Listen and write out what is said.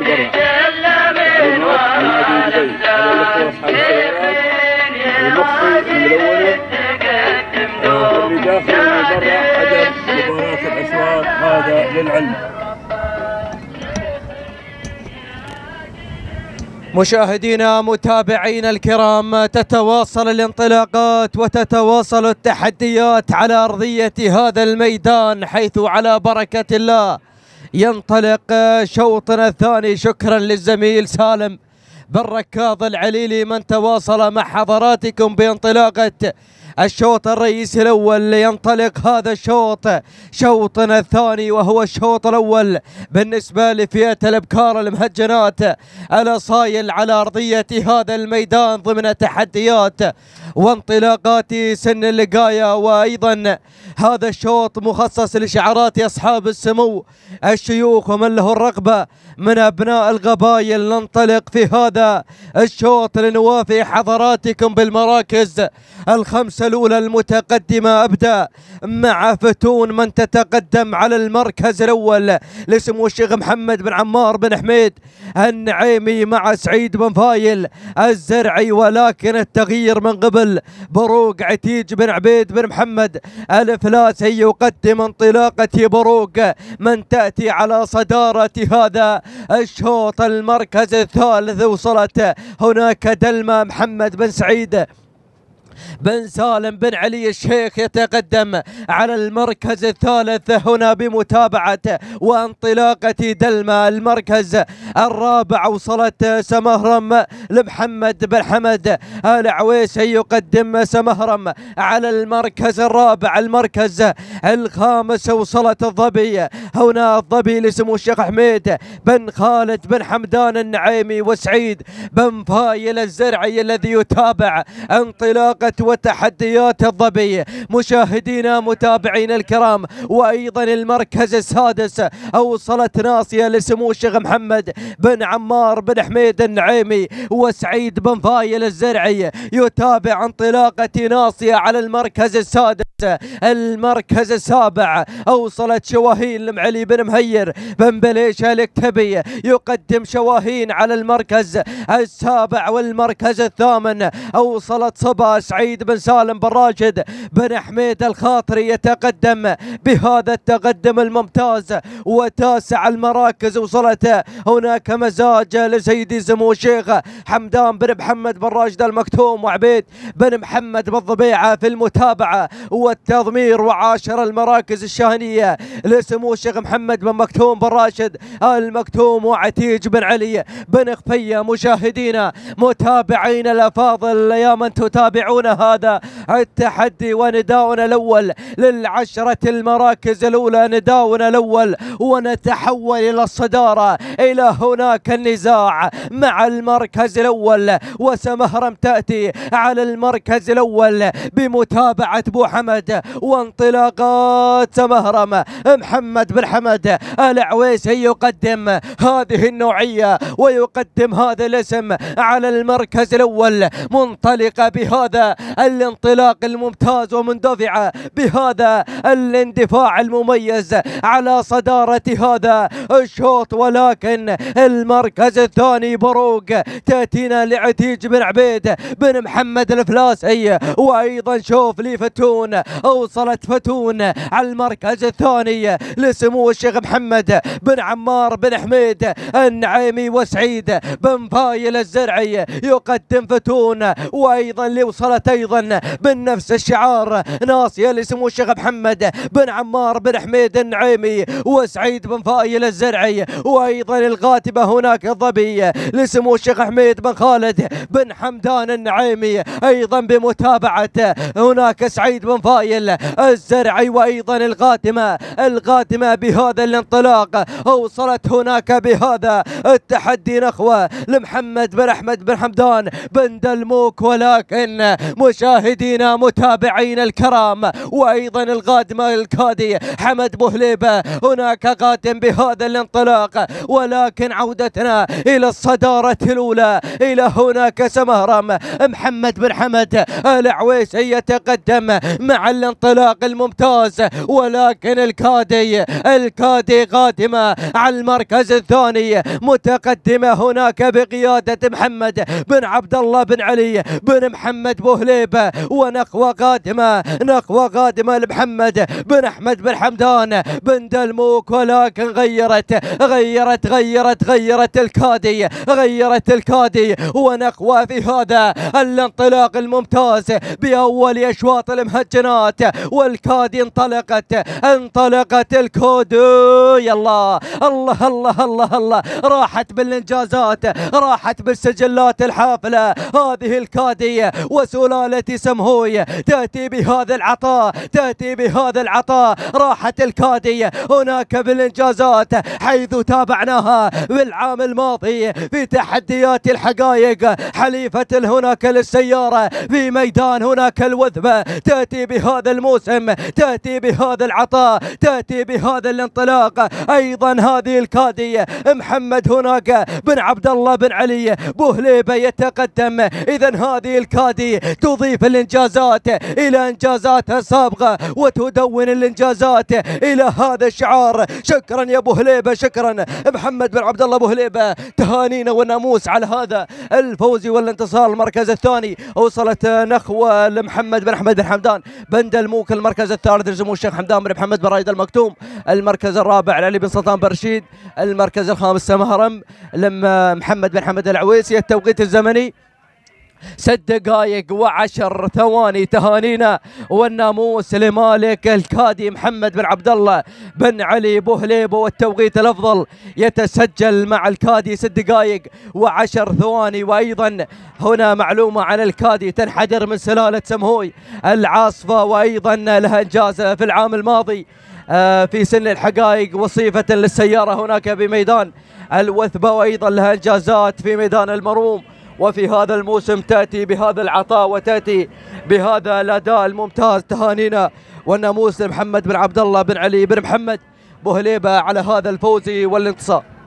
من مباراة هذا للعلم مشاهدينا متابعينا الكرام تتواصل الانطلاقات وتتواصل التحديات على ارضيه هذا الميدان حيث على بركه الله ينطلق آه، شوطنا الثاني شكرا للزميل سالم بالركاض العليلي من تواصل مع حضراتكم بانطلاقه الشوط الرئيسي الأول ينطلق هذا الشوط شوطنا الثاني وهو الشوط الأول بالنسبة لفئة الأبكار المهجنات الأصايل على أرضية هذا الميدان ضمن تحديات وانطلاقات سن اللقاية وأيضا هذا الشوط مخصص لشعارات أصحاب السمو الشيوخ ومن له الرغبة من أبناء القبائل ننطلق في هذا الشوط لنوافي حضراتكم بالمراكز الخمسة الأولى المتقدمة أبدأ مع فتون من تتقدم على المركز الأول لسمو الشيخ محمد بن عمار بن حميد النعيمي مع سعيد بن فايل الزرعي ولكن التغيير من قبل بروق عتيج بن عبيد بن محمد الفلاسي يقدم انطلاقة بروق من تأتي على صدارة هذا الشوط المركز الثالث وصلت هناك دلمة محمد بن سعيد بن سالم بن علي الشيخ يتقدم على المركز الثالث هنا بمتابعة وانطلاقة دلمة المركز الرابع وصلت سمهرم لمحمد بن حمد آل عويسي يقدم سمهرم على المركز الرابع المركز الخامس وصلت الظبي هنا الظبي لسمو الشيخ حميد بن خالد بن حمدان النعيمي وسعيد بن فايل الزرعي الذي يتابع انطلاق طاقة وتحديات الظبي مشاهدينا متابعينا الكرام وأيضا المركز السادس أوصلت ناصية لسمو الشيخ محمد بن عمار بن حميد النعيمي وسعيد بن فايل الزرعي يتابع انطلاقة ناصية على المركز السادس المركز السابع أوصلت شواهين لمعلي بن مهير بن بليشة الاكتبي يقدم شواهين على المركز السابع والمركز الثامن أوصلت صباس سعيد بن سالم بن راشد بن حميد الخاطري يتقدم بهذا التقدم الممتاز وتاسع المراكز وصلت هناك مزاج لسيدي سمو الشيخ حمدان بن محمد بن راشد المكتوم وعبيد بن محمد بالضبيعه في المتابعه والتضمير وعاشر المراكز الشاهنيه لسمو الشيخ محمد بن مكتوم بن راشد المكتوم وعتيج بن علي بن خفيه مشاهدينا متابعينا الافاضل يا من تتابعون يتولون هذا التحدي ونداؤنا الأول للعشرة المراكز الأولى نداؤنا الأول ونتحول إلى الصدارة إلى هناك النزاع مع المركز الأول وسمهرم تأتي على المركز الأول بمتابعة بو حمد وانطلاقات سمهرم محمد بن حمد العويسي يقدم هذه النوعية ويقدم هذا الاسم على المركز الأول منطلقة بهذا الانطلاق الممتاز ومندفعة بهذا الاندفاع المميز على صدارة هذا الشوط ولكن المركز الثاني بروق تأتينا لعتيج بن عبيد بن محمد الفلاسي وأيضا شوف لي فتون أوصلت فتون على المركز الثاني لسمو الشيخ محمد بن عمار بن حميد النعيمي وسعيد بن فايل الزرعي يقدم فتون وأيضا اللي وصلت جاءت ايضا بنفس الشعار ناصيه لسمو الشيخ محمد بن عمار بن حميد النعيمي وسعيد بن فايل الزرعي وايضا الغاتبه هناك الظبي لسمو الشيخ حميد بن خالد بن حمدان النعيمي ايضا بمتابعه هناك سعيد بن فايل الزرعي وايضا الغاتمه الغاتمه بهذا الانطلاق اوصلت هناك بهذا التحدي نخوه لمحمد بن احمد بن حمدان بن دلموك ولكن مشاهدينا متابعينا الكرام وأيضا القادم الكادي حمد بوهليبة هناك قادم بهذا الانطلاق ولكن عودتنا إلى الصدارة الأولى إلى هناك سمهرم محمد بن حمد العويسي يتقدم مع الانطلاق الممتاز ولكن الكادي الكادي قادمة على المركز الثاني متقدمة هناك بقيادة محمد بن عبد الله بن علي بن محمد بوهليبة وهليب ونقوى قادمة نقوى قادمة لمحمد بن أحمد بن حمدان بن دلموك ولكن غيرت غيرت غيرت غيرت الكادي غيرت الكادي ونقوى في هذا الانطلاق الممتاز بأول أشواط المهجنات والكادي انطلقت انطلقت الكودو يلا الله الله الله الله راحت بالإنجازات راحت بالسجلات الحافلة هذه الكادي وسول سلالة سمهوي تأتي بهذا العطاء تأتي بهذا العطاء راحة الكادي هناك بالإنجازات حيث تابعناها بالعام الماضي في تحديات الحقائق حليفة هناك للسيارة في ميدان هناك الوثبة تأتي بهذا الموسم تأتي بهذا العطاء تأتي بهذا الانطلاق أيضا هذه الكادية محمد هناك بن عبد الله بن علي بوهليبة يتقدم إذا هذه الكادي تضيف الانجازات الى انجازاتها السابقه وتدون الانجازات الى هذا الشعار شكرا يا ابو هليبه شكرا محمد بن عبد الله ابو هليبه تهانينا والناموس على هذا الفوز والانتصار المركز الثاني وصلت نخوه لمحمد بن احمد بن حمدان بند الموك المركز الثالث لسمو الشيخ حمدان بن محمد بن رايد المكتوم المركز الرابع علي بن سلطان برشيد المركز الخامس سمهرم لما محمد بن حمد العويسي التوقيت الزمني ست دقائق وعشر ثواني تهانينا والناموس لمالك الكادي محمد بن عبد الله بن علي بوهليبو والتوقيت الافضل يتسجل مع الكادي ست دقائق وعشر ثواني وايضا هنا معلومه عن الكادي تنحدر من سلاله سمهوي العاصفه وايضا لها انجاز في العام الماضي آه، في سن الحقائق وصيفة للسيارة هناك بميدان الوثبة وأيضا لها إنجازات في ميدان المروم وفي هذا الموسم تأتي بهذا العطاء وتأتي بهذا الأداء الممتاز تهانينا والناموس لمحمد بن عبد الله بن علي بن محمد بوهليبة على هذا الفوز والانتصار